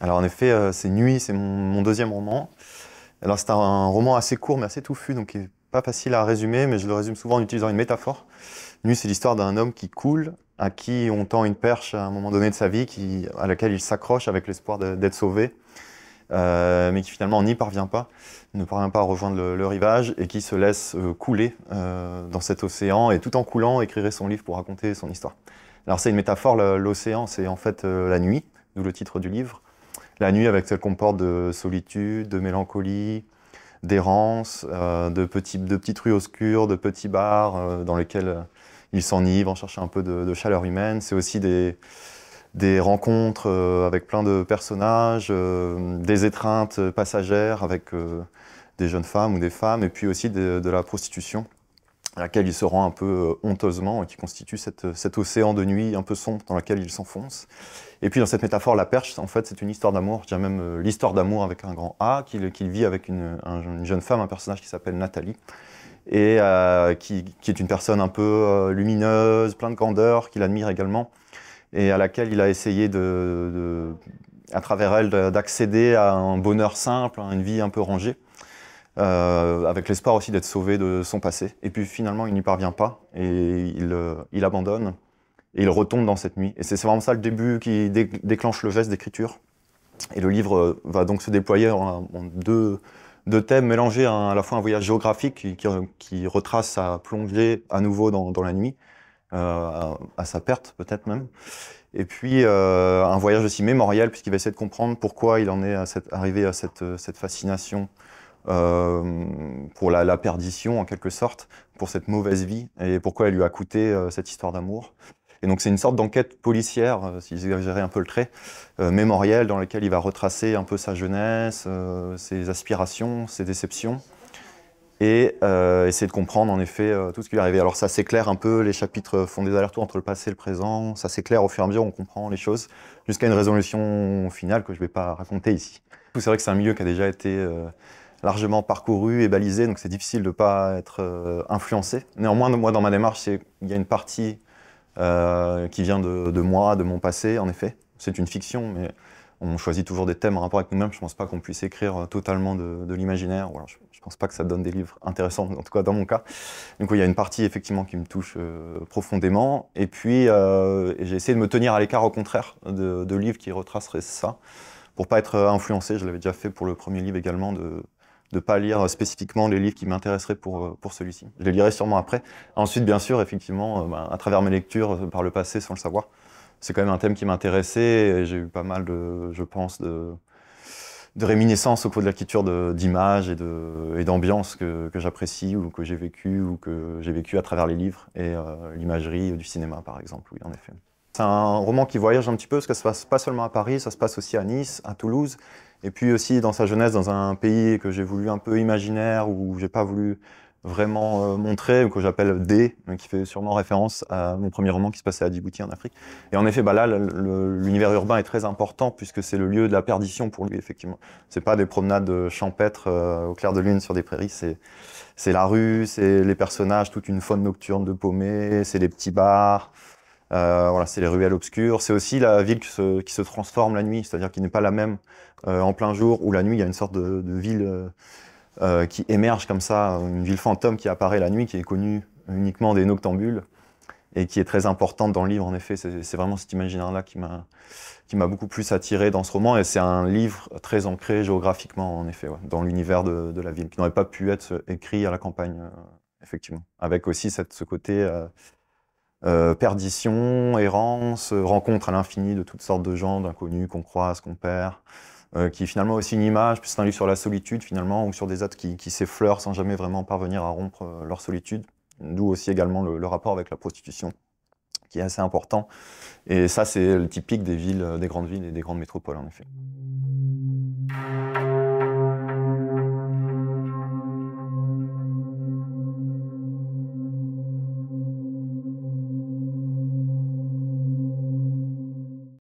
Alors en effet, euh, c'est Nuit, c'est mon, deuxième roman. Alors c'est un, roman assez court mais assez touffu, donc il pas facile à résumer, mais je le résume souvent en utilisant une métaphore. Nuit, c'est l'histoire d'un homme qui coule, à qui on tend une perche à un moment donné de sa vie, à laquelle il s'accroche avec l'espoir d'être sauvé. Euh, mais qui finalement n'y parvient pas, ne parvient pas à rejoindre le, rivage et qui se laisse euh, couler dans cet océan et tout en coulant écrirait son livre pour raconter son histoire. Alors c'est une métaphore, l'océan c'est en fait la nuit, d'où le titre du livre la nuit avec celle qu'on porte de solitude, de mélancolie, d'errance, euh, de, petites rues obscures, de petits bars euh, dans lesquels euh, ils s'enivrent, en cherchant un peu de, chaleur humaine. C'est aussi des, rencontres avec plein de personnages, des étreintes passagères avec des jeunes femmes ou des femmes, et puis aussi de la prostitution à laquelle il se rend un peu euh, honteusement et qui constitue euh, cet océan de nuit un peu sombre dans lequel il s'enfonce. Et puis dans cette métaphore, la perche, en fait, c'est une histoire d'amour, je même euh, l'histoire d'amour avec un grand A, qu'il vit avec une, jeune femme, un personnage qui s'appelle Nathalie, et qui, est une personne un peu lumineuse, plein de candeur, qu'il admire également, et à laquelle il a essayé de à travers elle d'accéder à un bonheur simple, à une vie un peu rangée. Euh, avec l'espoir aussi d'être sauvé de son passé. Et puis finalement, il n'y parvient pas et il, euh, abandonne et il retombe dans cette nuit. Et c'est vraiment ça le début qui déclenche le geste d'écriture. Et le livre euh, va donc se déployer en, deux, thèmes mélangés hein, à, la fois un voyage géographique qui, retrace sa plongée à nouveau dans, la nuit, à, sa perte peut-être même, et puis un voyage aussi mémoriel puisqu'il va essayer de comprendre pourquoi il en est arrivé à cette, cette fascination euh, pour la, perdition en quelque sorte, pour cette mauvaise vie et pourquoi elle lui a coûté euh, cette histoire d'amour. Et donc c'est une sorte d'enquête policière, euh, si j'exagérais un peu le trait, mémoriel mémorielle, dans laquelle il va retracer un peu sa jeunesse, ses aspirations, ses déceptions, et essayer de comprendre en effet tout ce qui lui est arrivé. Alors ça s'éclaire un peu, les chapitres font des allers-retours entre le passé et le présent, ça s'éclaire au fur et à mesure, on comprend les choses, jusqu'à une résolution finale que je ne vais pas raconter ici. C'est vrai que c'est un milieu qui a déjà été largement parcouru et balisé, donc c'est difficile de ne pas être euh, influencé. Néanmoins, moi, dans ma démarche, il y a une partie euh, qui vient de, moi, de mon passé, en effet. C'est une fiction, mais on choisit toujours des thèmes en rapport avec nous-mêmes. Je ne pense pas qu'on puisse écrire euh, totalement de, l'imaginaire, je ne pense pas que ça donne des livres intéressants, en tout cas dans mon cas. Donc il y a une partie effectivement qui me touche profondément, et puis j'ai essayé de me tenir à l'écart au contraire de, livres qui retraceraient ça, pour pas être influencé. Je l'avais déjà fait pour le premier livre également, de de ne pas lire spécifiquement les livres qui m'intéresseraient euh, pour, celui-ci. Je les lirai sûrement après. Ensuite, bien sûr, effectivement, euh, ben, à travers mes lectures euh, par le passé, sans le savoir, c'est quand même un thème qui m'intéressait. et J'ai eu pas mal, de, je pense, de, de réminiscences au cours de la culture d'images et d'ambiances que, que j'apprécie ou que j'ai vécu ou que j'ai vécu à travers les livres et l'imagerie du cinéma, par exemple, oui, en effet. C'est un roman qui voyage un petit peu, parce que ça se passe pas seulement à Paris, ça se passe aussi à Nice, à Toulouse, et puis aussi dans sa jeunesse, dans un pays que j'ai voulu un peu imaginaire, où j'ai pas voulu vraiment euh, montrer, que j'appelle D, qui fait sûrement référence à mon premier roman qui se passait à Djibouti en Afrique. Et en effet, bah là, l'univers urbain est très important puisque c'est le lieu de la perdition pour lui, effectivement. C'est pas des promenades champêtres euh, au clair de lune sur des prairies, c'est c'est la rue, c'est les personnages, toute une faune nocturne de paumés, c'est les petits bars, euh, voilà, c'est les ruelles obscures. C'est aussi la ville qui se, qui se transforme la nuit, c'est-à-dire qui n'est pas la même euh, en plein jour ou la nuit. Il y a une sorte de, ville euh, qui émerge comme ça, une ville fantôme qui apparaît la nuit, qui est connue uniquement des noctambules et qui est très importante dans le livre. En effet, c'est vraiment cet imaginaire-là qui m'a qui m'a beaucoup plus attiré dans ce roman. Et c'est un livre très ancré géographiquement, en effet, dans l'univers de, de, la ville, qui n'aurait pas pu être écrit à la campagne, effectivement, avec aussi cette, ce côté euh, perdition, errance, euh, rencontre à l'infini de toutes sortes de gens, d'inconnus qu'on croise, qu'on perd, euh, qui finalement aussi une image, c'est un livre sur la solitude finalement, ou sur des êtres qui, s'effleurent sans jamais vraiment parvenir à rompre leur solitude, d'où aussi également le, le rapport avec la prostitution qui est assez important. Et ça, c'est le typique des villes, des grandes villes et des grandes métropoles, en effet.